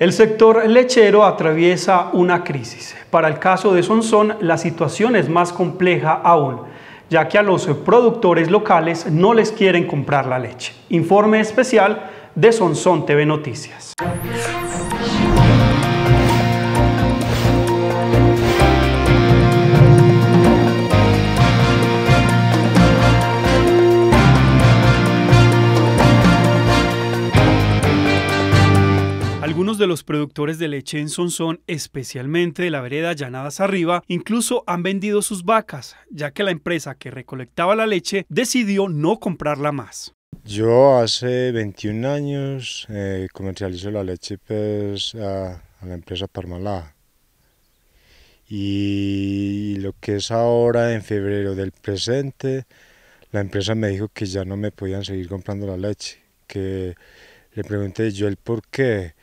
El sector lechero atraviesa una crisis. Para el caso de Sonsón, la situación es más compleja aún, ya que a los productores locales no les quieren comprar la leche. Informe especial de Sonsón TV Noticias. los productores de leche en Sonsón, especialmente de la vereda Llanadas Arriba, incluso han vendido sus vacas, ya que la empresa que recolectaba la leche decidió no comprarla más. Yo hace 21 años eh, comercializo la leche pues, a, la empresa Parmalá. Y lo que es ahora, en febrero del presente, la empresa me dijo que ya no me podían seguir comprando la leche. Que le pregunté yo el por qué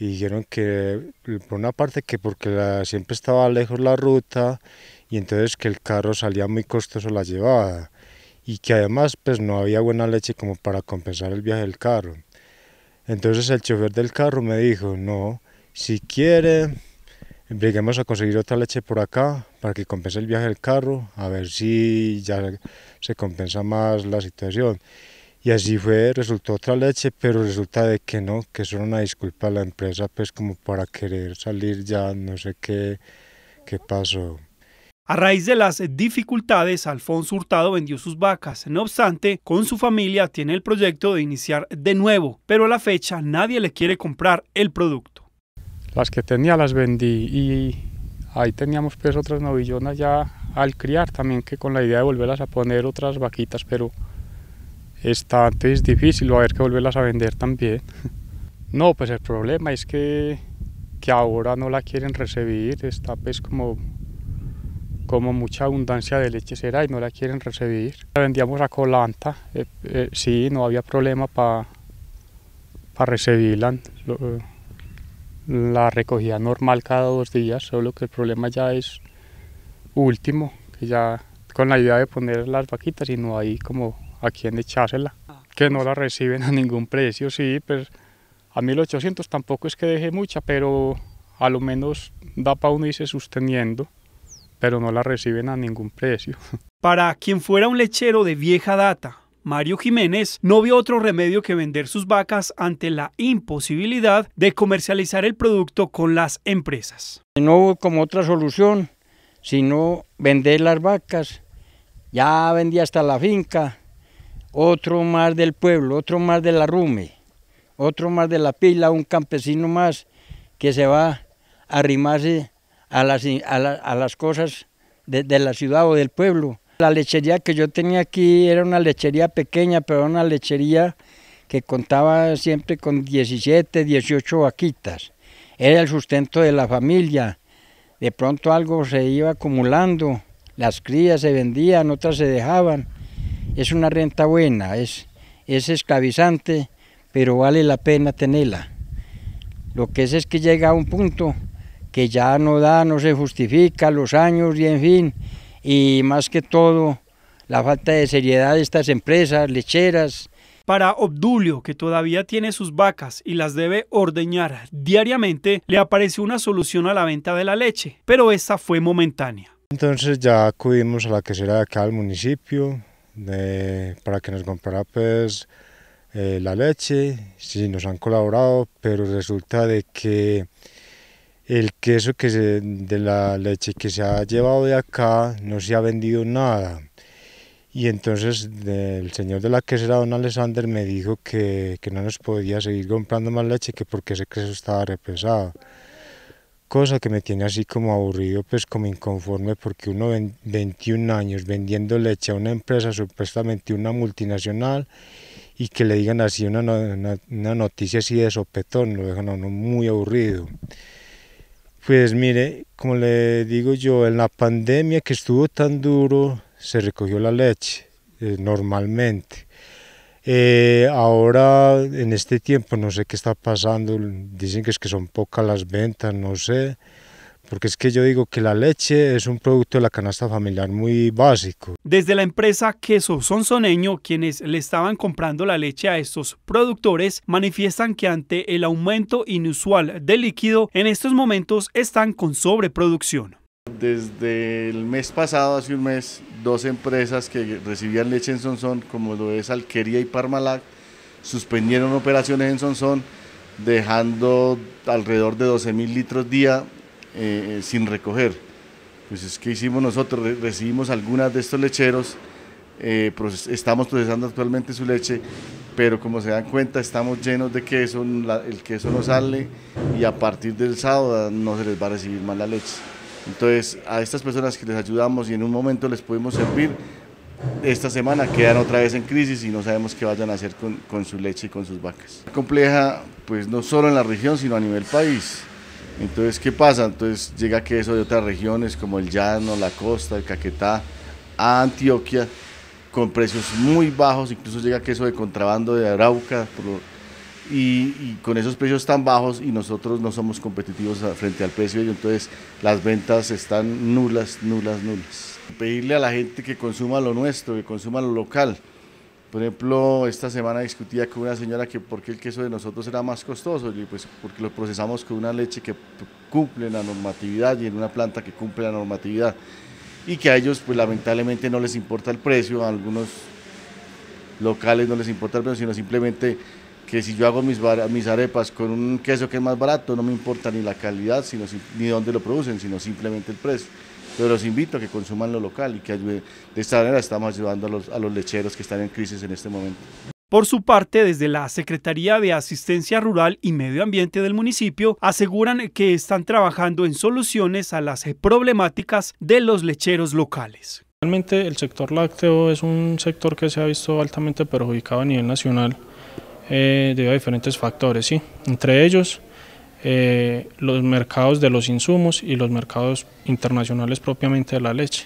y dijeron que por una parte que porque siempre estaba lejos la ruta y entonces que el carro salía muy costoso la llevada y que además pues no había buena leche como para compensar el viaje del carro. Entonces el chofer del carro me dijo, no, si quiere, lleguemos a conseguir otra leche por acá para que compense el viaje del carro, a ver si ya se compensa más la situación. Y así fue, resultó otra leche, pero resulta de que no, que solo una disculpa a la empresa, pues como para querer salir ya, no sé qué, qué pasó. A raíz de las dificultades, Alfonso Hurtado vendió sus vacas. No obstante, con su familia tiene el proyecto de iniciar de nuevo, pero a la fecha nadie le quiere comprar el producto. Las que tenía las vendí y ahí teníamos pues otras novillonas ya al criar también que con la idea de volverlas a poner otras vaquitas, pero antes es difícil, va a haber que volverlas a vender también. No, pues el problema es que, que ahora no la quieren recibir, esta vez pues, como, como mucha abundancia de leche será y no la quieren recibir. La vendíamos a Colanta, eh, eh, sí, no había problema para ...para recibirla, la recogía normal cada dos días, solo que el problema ya es último, que ya con la idea de poner las vaquitas y no hay como a quién echársela, ah, que no pues. la reciben a ningún precio, sí, pues a 1800 tampoco es que deje mucha, pero a lo menos da para uno irse sosteniendo, pero no la reciben a ningún precio. Para quien fuera un lechero de vieja data, Mario Jiménez no vio otro remedio que vender sus vacas ante la imposibilidad de comercializar el producto con las empresas. No hubo como otra solución, sino vender las vacas. Ya vendía hasta la finca, otro más del pueblo, otro más la rume, otro más de la pila, un campesino más que se va a arrimarse a las, cosas de, de, la ciudad o del pueblo. La lechería que yo tenía aquí era una lechería pequeña, pero una lechería que contaba siempre con 17, 18 vaquitas. Era el sustento de la familia. De pronto algo se iba acumulando, las crías se vendían, otras se dejaban es una renta buena, es, es esclavizante, pero vale la pena tenerla. Lo que es es que llega a un punto que ya no da, no se justifica los años y en fin, y más que todo la falta de seriedad de estas empresas lecheras. Para Obdulio, que todavía tiene sus vacas y las debe ordeñar diariamente, le apareció una solución a la venta de la leche, pero esa fue momentánea. Entonces ya acudimos a la quesera de acá al municipio, para que nos comprara pues eh, la leche, sí nos han colaborado, pero resulta de que el queso que de la leche que se ha llevado de acá no se ha vendido nada. Y entonces el señor de la quesera, don Alexander, me dijo que, que no nos podía seguir comprando más leche, que porque ese queso estaba represado cosa que me tiene así como aburrido, pues como inconforme, porque uno 21 años vendiendo leche a una empresa supuestamente una multinacional y que le digan así una, noticia así de sopetón, lo dejan a uno muy aburrido. Pues mire, como le digo yo, en la pandemia que estuvo tan duro, se recogió la leche eh, normalmente eh, ahora, en este tiempo, no sé qué está pasando, dicen que es que son pocas las ventas, no sé, porque es que yo digo que la leche es un producto de la canasta familiar muy básico. Desde la empresa Queso Sonsoneño, quienes le estaban comprando la leche a estos productores, manifiestan que ante el aumento inusual del líquido, en estos momentos están con sobreproducción. Desde el mes pasado, hace un mes, dos empresas que recibían leche en Sonsón, como lo es Alquería y Parmalac, suspendieron operaciones en Sonsón, dejando alrededor de 12 mil litros día eh, eh, sin recoger. Pues es que hicimos nosotros, recibimos algunas de estos lecheros, eh, estamos procesando actualmente su leche, pero como se dan cuenta estamos llenos de queso, el queso no sale y a partir del sábado no se les va a recibir más la leche. Entonces, a estas personas que les ayudamos y en un momento les pudimos servir, esta semana quedan otra vez en crisis y no sabemos qué vayan a hacer con, su leche y con sus vacas. Compleja, pues no solo en la región, sino a nivel país. Entonces, ¿qué pasa? Entonces llega queso de otras regiones como el Llano, la Costa, el Caquetá, a Antioquia, con precios muy bajos, incluso llega queso de contrabando de Arauca, y, con esos precios tan bajos y nosotros no somos competitivos frente al precio entonces las ventas están nulas, nulas, nulas. Pedirle a la gente que consuma lo nuestro, que consuma lo local. Por ejemplo, esta semana discutía con una señora que por qué el queso de nosotros era más costoso, y pues porque lo procesamos con una leche que cumple la normatividad y en una planta que cumple la normatividad. Y que a ellos, pues lamentablemente no les importa el precio, a algunos locales no les importa el precio, sino simplemente que si yo hago mis, mis arepas con un queso que es más barato, no me importa ni la calidad sino, ni dónde lo producen, sino simplemente el precio. Pero los invito a que consuman lo local y que de esta manera estamos ayudando a los, a los lecheros que están en crisis en este momento. Por su parte, desde la Secretaría de Asistencia Rural y Medio Ambiente del municipio, aseguran que están trabajando en soluciones a las problemáticas de los lecheros locales. Realmente el sector lácteo es un sector que se ha visto altamente perjudicado a nivel nacional eh, debido a diferentes factores, ¿sí? entre ellos eh, los mercados de los insumos y los mercados internacionales propiamente de la leche.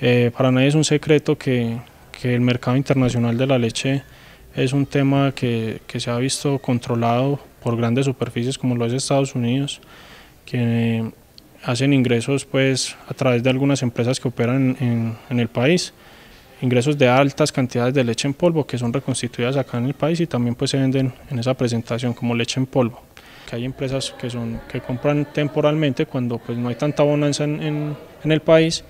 Eh, para nadie es un secreto que, que, el mercado internacional de la leche es un tema que, que, se ha visto controlado por grandes superficies como los Estados Unidos, que hacen ingresos pues, a través de algunas empresas que operan en el país ingresos de altas cantidades de leche en polvo que son reconstituidas acá en el país y también pues se venden en esa presentación como leche en polvo. Que hay empresas que, son, que compran temporalmente cuando pues no hay tanta bonanza en, en, el país,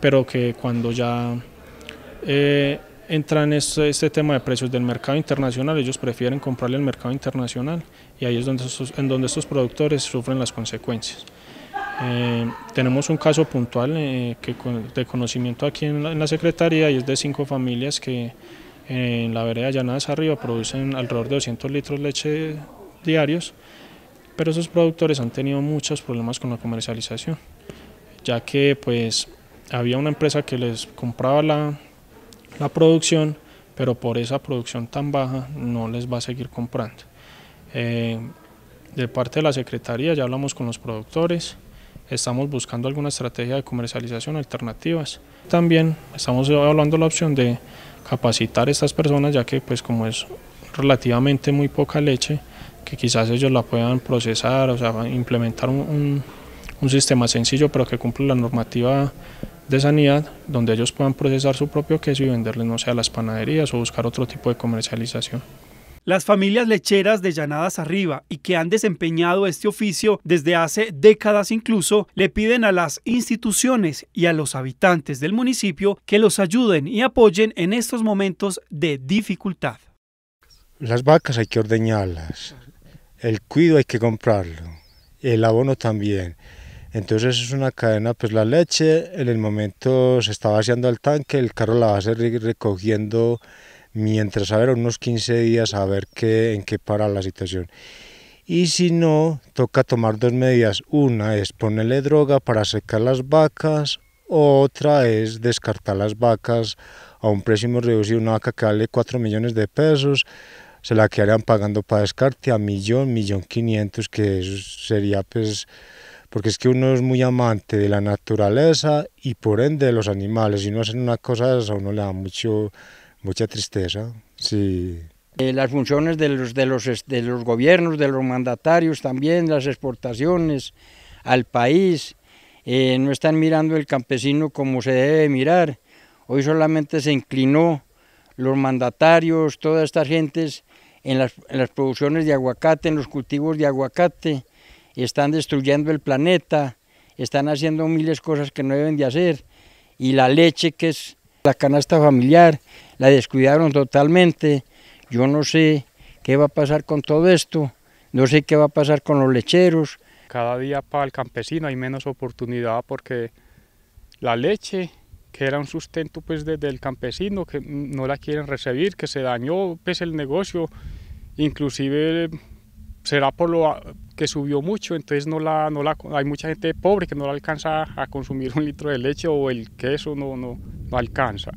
pero que cuando ya eh, entra en este, este, tema de precios del mercado internacional, ellos prefieren comprarle al mercado internacional y ahí es donde en donde estos productores sufren las consecuencias. Eh, tenemos un caso puntual eh, de conocimiento aquí en la, Secretaría y es de cinco familias que eh, en la vereda Llanadas Arriba producen alrededor de 200 litros de leche diarios, pero esos productores han tenido muchos problemas con la comercialización, ya que pues había una empresa que les compraba la, la producción, pero por esa producción tan baja no les va a seguir comprando. de parte de la Secretaría ya hablamos con los productores, estamos buscando alguna estrategia de comercialización alternativas. También estamos evaluando la opción de capacitar a estas personas, ya que pues como es relativamente muy poca leche, que quizás ellos la puedan procesar, o sea, implementar un, un, un sistema sencillo pero que cumpla la normativa de sanidad, donde ellos puedan procesar su propio queso y venderle, no sé, a las panaderías o buscar otro tipo de comercialización. Las familias lecheras de Llanadas Arriba y que han desempeñado este oficio desde hace décadas incluso, le piden a las instituciones y a los habitantes del municipio que los ayuden y apoyen en estos momentos de dificultad. Las vacas hay que ordeñarlas, el cuido hay que comprarlo, el abono también. Entonces es una cadena, pues la leche en el momento se está vaciando al tanque, el carro la va a ser recogiendo mientras, a ver, unos 15 días a ver qué, en qué para la situación. Y si no, toca tomar dos medidas. Una es ponerle droga para secar las vacas, otra es descartar las vacas a un precio muy reducido. Una vaca que vale 4 millones de pesos, se la quedarían pagando para descarte a millón, millón quinientos, que sería pues porque es que uno es muy amante de la naturaleza y por ende de los animales. Si no hace una cosa de uno le da mucho, mucha tristeza, sí. Eh, las funciones de los, de, los, de los gobiernos, de los mandatarios también, las exportaciones al país, eh, no están mirando el campesino como se debe mirar. Hoy solamente se inclinó los mandatarios, todas esta gentes, en las, en las producciones de aguacate, en los cultivos de aguacate, están destruyendo el planeta, están haciendo miles de cosas que no deben de hacer, y la leche que es la canasta familiar la descuidaron totalmente. Yo no sé qué va a pasar con todo esto, no sé qué va a pasar con los lecheros. Cada día para el campesino hay menos oportunidad porque la leche, que era un sustento pues desde el campesino, que no la quieren recibir, que se dañó pues el negocio, inclusive será por lo que subió mucho, entonces no la, no la, hay mucha gente pobre que no la alcanza a consumir un litro de leche o el queso, no, no, alcanza.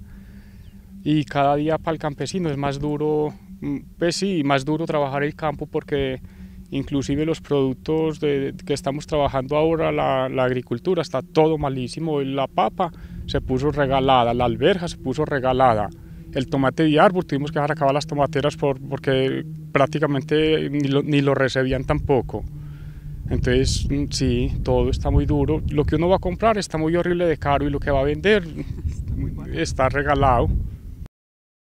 Y cada día para el campesino es más duro, mm, pues sí, más duro trabajar el campo porque inclusive los productos que estamos trabajando ahora, la, agricultura, está todo malísimo. La papa se puso regalada, la alberja se puso regalada, el tomate de árbol tuvimos que dejar acabar las tomateras por, porque prácticamente ni lo, ni lo recibían tampoco. Entonces, mm, sí, todo está muy duro. Lo que uno va a comprar está muy horrible de caro y lo que va a vender está regalado